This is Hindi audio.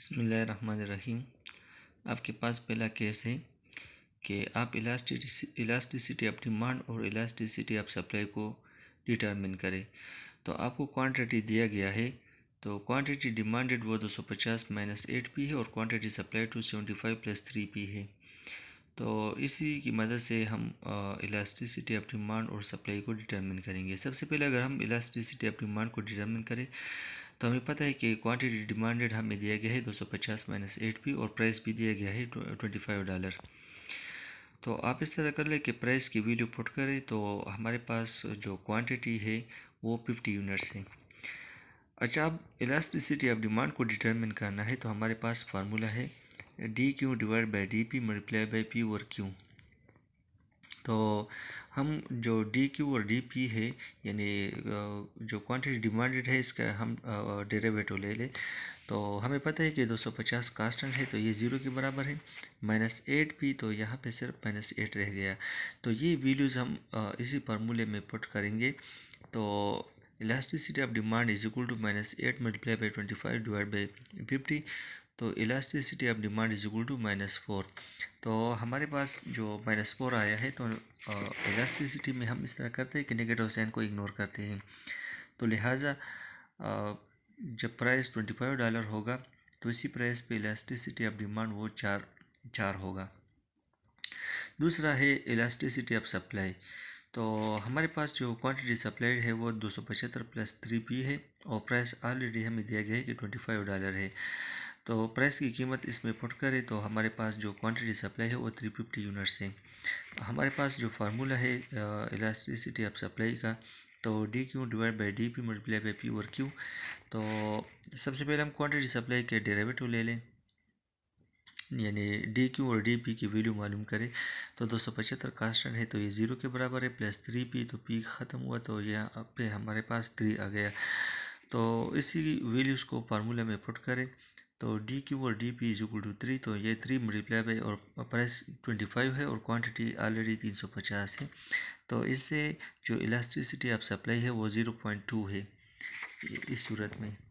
बसमीम आपके पास पहला केस है कि आप इलास्टिसिटी इलास्टिसिटी ऑफ डिमांड और इलास्टिसिटी ऑफ सप्लाई को डिटरमिन करें तो आपको क्वांटिटी दिया गया है तो क्वांटिटी डिमांडेड वो 250 माइनस एट पी है और quantity supply 275 plus three P है तो इसी की मदद से हम इलास्टिसिटी ऑफ डिमांड और सप्लाई को डिटरमिन करेंगे सबसे पहले अगर हम इलास्टिसिटी ऑफ डिमांड को डिटरमिन करें तो हमें पता है कि क्वांटिटी डिमांडेड हमें दिया गया है 250 माइनस एट पी और प्राइस भी दिया गया है ट्वेंटी फाइव डॉलर तो आप इस तरह कर लें कि प्राइस की वैल्यू पुट करें तो हमारे पास जो क्वांटिटी है वो फिफ्टी यूनिट्स है अच्छा अब इलास्टिसिटी ऑफ डिमांड को डिटरमिन करना है तो हमारे पास फार्मूला है D Q divide by D P multiply by P और क्यू तो हम जो डी क्यू और डी पी है यानी जो क्वांटिटी डिमांडेड है इसका हम डेरेवेटिव ले लें तो हमें पता है कि 250 कांस्टेंट है तो ये ज़ीरो के बराबर है माइनस एट पी तो यहाँ पे सिर्फ माइनस एट रह गया तो ये वैल्यूज़ हम इसी फार्मूले में पुट करेंगे तो elasticity of demand is equal to minus eight multiply by twenty five divide by fifty तो elasticity of demand is equal to minus four तो हमारे पास जो माइनस फोर आया है तो इलास्टिसिटी में हम इस तरह करते हैं कि नेगेटिव साइन को इग्नोर करते हैं तो लिहाजा जब प्राइस ट्वेंटी फाइव डॉलर होगा तो इसी प्राइस पे इलास्टिसिटी ऑफ डिमांड वो चार चार होगा दूसरा है इलास्टिसिटी ऑफ सप्लाई तो हमारे पास जो क्वांटिटी सप्लाइड है वो दो सौ पचहत्तर प्लस थ्री पी है और प्राइस ऑलरेडी हमें दिया गया है कि ट्वेंटी फाइव डॉलर है तो प्राइस की कीमत इसमें पुट करें तो हमारे पास जो क्वांटिटी सप्लाई है वो थ्री फिफ्टी यूनिट्स है हमारे पास जो फार्मूला है इलास्ट्रिसिटी ऑफ सप्लाई का तो D Q divide by D P multiply by P और क्यू तो सबसे पहले हम क्वांटिटी सप्लाई के डेरेवेटिव ले लें यानी डी क्यू और डी पी की वैल्यू मालूम करें तो दो सौ पचहत्तर कांस्टेंट है तो ये ज़ीरो के बराबर है प्लस थ्री पी तो पी ख़त्म हुआ तो यहाँ पे हमारे पास थ्री आ गया तो इसी वैल्यूज़ को फार्मूला में पुट करें तो डी क्यू और D P is equal to three तो ये थ्री मल्टीप्लाई बाई और प्राइस ट्वेंटी फाइव है और क्वांटिटी ऑलरेडी तीन सौ पचास है तो इससे जो इलास्ट्रिसिटी आप सप्लाई है वो ज़ीरो पॉइंट टू है इस सूरत में